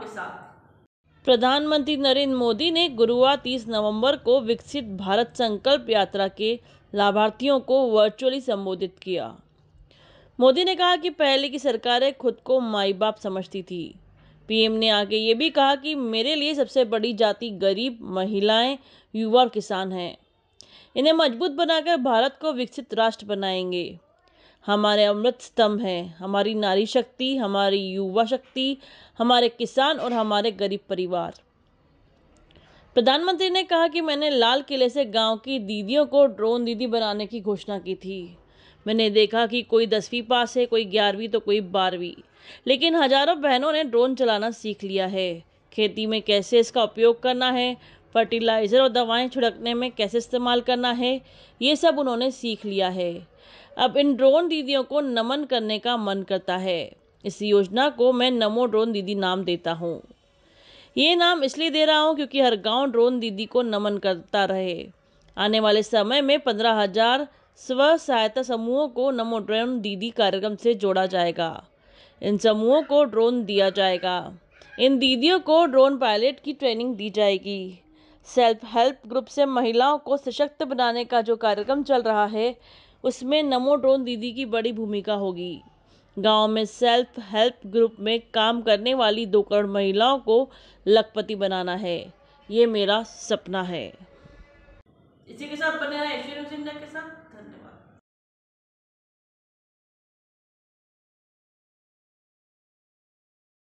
आपके साथ प्रधानमंत्री नरेंद्र मोदी ने गुरुवार 30 नवंबर को विकसित भारत संकल्प यात्रा के लाभार्थियों को वर्चुअली संबोधित किया मोदी ने कहा कि पहले की सरकारें खुद को माई बाप समझती थी पीएम ने आगे ये भी कहा कि मेरे लिए सबसे बड़ी जाति गरीब महिलाएं युवा और किसान हैं इन्हें मजबूत बनाकर भारत को विकसित राष्ट्र बनाएंगे हमारे अमृत स्तंभ हैं हमारी नारी शक्ति हमारी युवा शक्ति हमारे किसान और हमारे गरीब परिवार प्रधानमंत्री ने कहा कि मैंने लाल किले से गांव की दीदियों को ड्रोन दीदी बनाने की घोषणा की थी मैंने देखा कि कोई दसवीं पास है कोई ग्यारहवीं तो कोई बारहवीं लेकिन हजारों बहनों ने ड्रोन चलाना सीख लिया है खेती में कैसे इसका उपयोग करना है फर्टिलाइज़र और दवाएं छिड़कने में कैसे इस्तेमाल करना है ये सब उन्होंने सीख लिया है अब इन ड्रोन दीदियों को नमन करने का मन करता है इस योजना को मैं नमो ड्रोन दीदी नाम देता हूँ ये नाम इसलिए दे रहा हूँ क्योंकि हर गांव ड्रोन दीदी को नमन करता रहे आने वाले समय में पंद्रह हजार स्व सहायता समूहों को नमो ड्रोन दीदी कार्यक्रम से जोड़ा जाएगा इन समूहों को ड्रोन दिया जाएगा इन दीदियों को ड्रोन पायलट की ट्रेनिंग दी जाएगी सेल्फ हेल्प ग्रुप से महिलाओं को सशक्त बनाने का जो कार्यक्रम चल रहा है उसमें नमो ड्रोन दीदी की बड़ी भूमिका होगी गांव में सेल्फ हेल्प ग्रुप में काम करने वाली दो करोड़ महिलाओं को लखपति बनाना है ये मेरा सपना है इसी के साथ बने रहे के साथ धन्यवाद